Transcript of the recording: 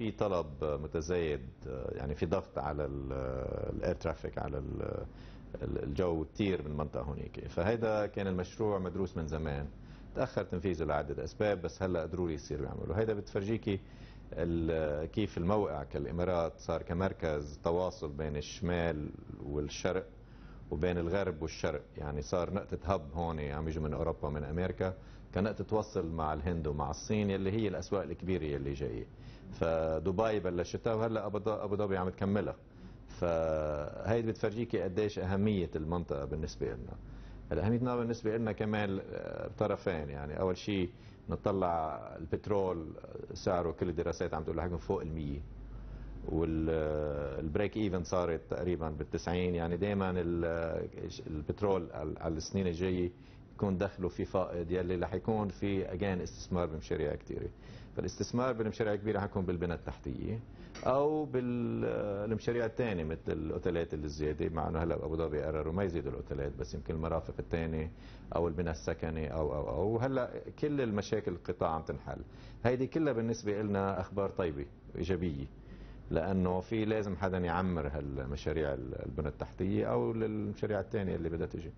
في طلب متزايد يعني في ضغط على الاير ترافيك على الجو كثير من منطقه هناك فهذا كان المشروع مدروس من زمان تاخر تنفيذه لعده اسباب بس هلا ضروري يصيروا يعملوا هذا بتفرجيكي كيف الموقع كالامارات صار كمركز تواصل بين الشمال والشرق وبين الغرب والشرق يعني صار نقطة هب هون عم يعني يجوا من أوروبا ومن أمريكا كنقطة توصل مع الهند ومع الصين يلي هي الأسواق الكبيرة يلي جاية فدبي بلشتها وهلأ أبو ظبي عم تكملها فهي بتفرجيكي قديش أهمية المنطقة بالنسبة لنا هلا اهميتنا بالنسبه لنا كمان آه، بطرفين يعني اول شيء نطلع البترول آه، سعره كل الدراسات عم تقول لحكم فوق ال 100 والبريك ايفن صارت تقريبا بال 90 يعني دائما البترول على السنين الجايه يكون دخله في فائض يلي رح يكون في اجين استثمار بمشاريع كثيره فالاستثمار بالمشاريع الكبيره رح يكون بالبنى التحتيه او بالمشاريع الثانيه مثل الاوتيلات الزياده مع انه هلا ابو ظبي قرروا ما يزيدوا الاوتيلات بس يمكن المرافق الثانيه او البنى السكني او او او هلا كل المشاكل القطاع عم تنحل هيدي كلها بالنسبه لنا اخبار طيبه ايجابيه لانه في لازم حدا يعمر هالمشاريع البنى التحتيه او للمشاريع الثانيه اللي بدها تجي